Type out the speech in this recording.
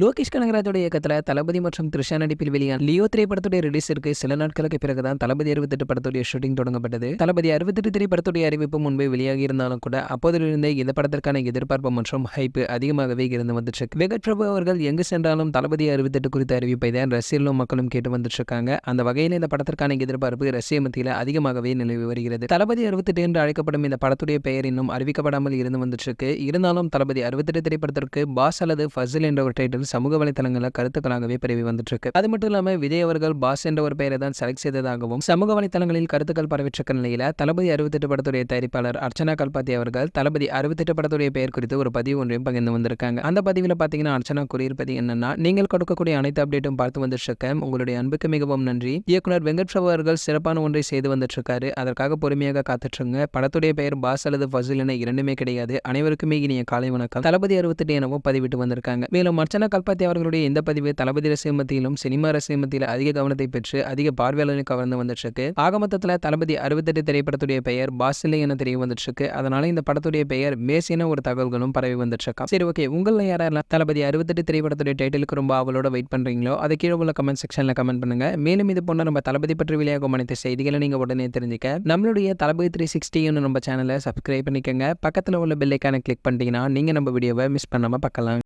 லோகேஷ் கனகராஜோட இயக்கத்தில் தளபதி மற்றும் த்ரிஷா நடிப்பில் வெளியான லியோ திரைப்படத்துடைய ரிலீஸிற்கு சில நாட்களுக்கு பிறகுதான் தளபதி அறுபத்தெட்டு படத்துடைய ஷூட்டிங் தொடங்கப்பட்டது தளபதி அறுபத்தெட்டு திரைப்படத்துடைய அறிவிப்பு முன்பே வெளியாகி இருந்தாலும் கூட அப்போதிலிருந்தே இந்த படத்திற்கான எதிர்பார்ப்பு மற்றும் ஹைப்பு அதிகமாகவே இருந்து வந்துச்சு வெங்கட் பிரபு அவர்கள் எங்கு சென்றாலும் தளபதி அறுபத்தெட்டு குறித்த அறிவிப்பை தான் ரசிகர்களும் மக்களும் கேட்டு இருக்காங்க அந்த வகையில் இந்த படத்திற்கான எதிர்பார்ப்பு ரஷ்ய மத்தியில் அதிகமாகவே நிலவி வருகிறது தளபதி அறுபத்தெட்டு என்று அழைக்கப்படும் இந்த படத்துடைய பெயர் இன்னும் அறிவிக்கப்படாமல் இருந்து வந்துட்டு இருந்தாலும் தளபதி அறுபத்தெட்டு திரைப்படத்திற்கு பாஸ் அல்லது ஃபசில் என்ற ஒரு டைட்டில் விஷயங்கள் சமூக வலைத்தளங்களில் கருத்துக்களாகவே பரவி வந்துட்டு இருக்கு அது மட்டும் இல்லாம விஜய் அவர்கள் பாஸ் என்ற ஒரு பெயரை தான் செலக்ட் செய்ததாகவும் சமூக வலைத்தளங்களில் கருத்துக்கள் இருக்க நிலையில தளபதி அறுபத்தெட்டு படத்துடைய தயாரிப்பாளர் அர்ச்சனா கல்பாத்தி அவர்கள் தளபதி அறுபத்தெட்டு படத்துடைய பெயர் குறித்து ஒரு பதிவு ஒன்றையும் பகிர்ந்து வந்திருக்காங்க அந்த பதிவில் பார்த்தீங்கன்னா அர்ச்சனா கூறியிருப்பது என்னன்னா நீங்கள் கொடுக்கக்கூடிய அனைத்து அப்டேட்டும் பார்த்து வந்துட்டு உங்களுடைய அன்புக்கு மிகவும் நன்றி இயக்குனர் வெங்கட் பிரபு அவர்கள் சிறப்பான ஒன்றை செய்து வந்துட்டு இருக்காரு அதற்காக பொறுமையாக காத்துட்ருங்க படத்துடைய பெயர் பாஸ் அல்லது ஃபசில் என இரண்டுமே கிடையாது அனைவருக்குமே இனிய காலை வணக்கம் தளபதி அறுபத்தெட்டு எனவும் பதிவிட்டு வந்திருக்காங்க மேலும் அர்ச்சனா கல்பாத்தி அவர்களுடைய இந்த பதிவு தளபதி ரசிகர் மத்தியிலும் சினிமா ரசிகர் மத்தியில் அதிக கவனத்தை பெற்று அதிக பார்வையாளர்கள் கவர்ந்து வந்துட்டு ஆக மொத்தத்தில் தளபதி அறுபத்தெட்டு திரைப்படத்துடைய பெயர் பாசிலை என தெரிய வந்துட்டு அதனால இந்த படத்துடைய பெயர் மேசின ஒரு தகவல்களும் பரவி வந்துட்டு சரி ஓகே உங்களில் யாரெல்லாம் தளபதி அறுபத்தெட்டு திரைப்படத்துடைய டைட்டிலுக்கு ரொம்ப அவளோட வெயிட் பண்ணுறீங்களோ அதை கீழே உள்ள கமெண்ட் செக்ஷனில் கமெண்ட் பண்ணுங்க மேலும் இது போன்ற நம்ம தளபதி பற்றி வெளியாகும் அனைத்து செய்திகளை நீங்கள் உடனே தெரிஞ்சுக்க நம்மளுடைய தளபதி த்ரீ சிக்ஸ்டின்னு நம்ம சேனலை சப்ஸ்கிரைப் பண்ணிக்கோங்க பக்கத்தில் உள்ள பெல்லைக்கான கிளிக் பண்ணிட்டீங்கன்னா நீங்கள் நம்ம வீடியோவை மிஸ் பண்ணாமல் பார்க்கலாம்